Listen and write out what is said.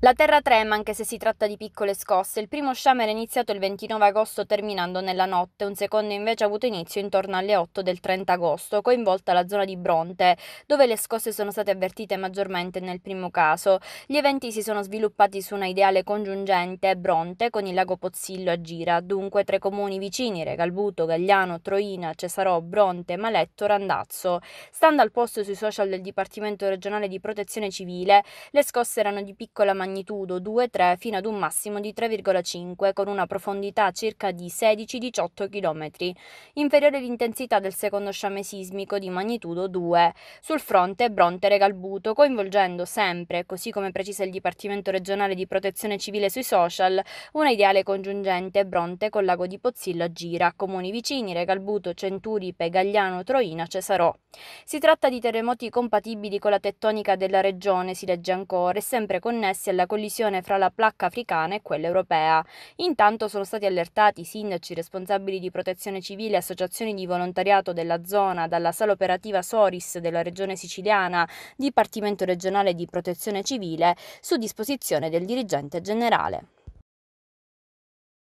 La terra trema anche se si tratta di piccole scosse. Il primo sciame era iniziato il 29 agosto terminando nella notte, un secondo invece ha avuto inizio intorno alle 8 del 30 agosto, coinvolta la zona di Bronte, dove le scosse sono state avvertite maggiormente nel primo caso. Gli eventi si sono sviluppati su una ideale congiungente Bronte con il lago Pozzillo a Gira, dunque tre comuni vicini, Regalbuto, Gagliano, Troina, Cesarò, Bronte, Maletto, Randazzo. Stando al posto sui social del Dipartimento regionale di protezione civile, le scosse erano di piccola magnitudine magnitudo 2-3 fino ad un massimo di 3,5 con una profondità circa di 16-18 km, inferiore l'intensità del secondo sciame sismico di magnitudo 2, sul fronte Bronte-Regalbuto, coinvolgendo sempre, così come precisa il Dipartimento regionale di protezione civile sui social, una ideale congiungente Bronte con Lago di Pozzilla Gira, comuni vicini Regalbuto, Centuripe, Gagliano, Troina, Cesarò. Si tratta di terremoti compatibili con la tettonica della regione, si legge ancora, e sempre connessi alla della collisione fra la placca africana e quella europea. Intanto sono stati allertati sindaci, responsabili di protezione civile e associazioni di volontariato della zona dalla sala operativa Soris della regione siciliana, Dipartimento regionale di protezione civile, su disposizione del dirigente generale.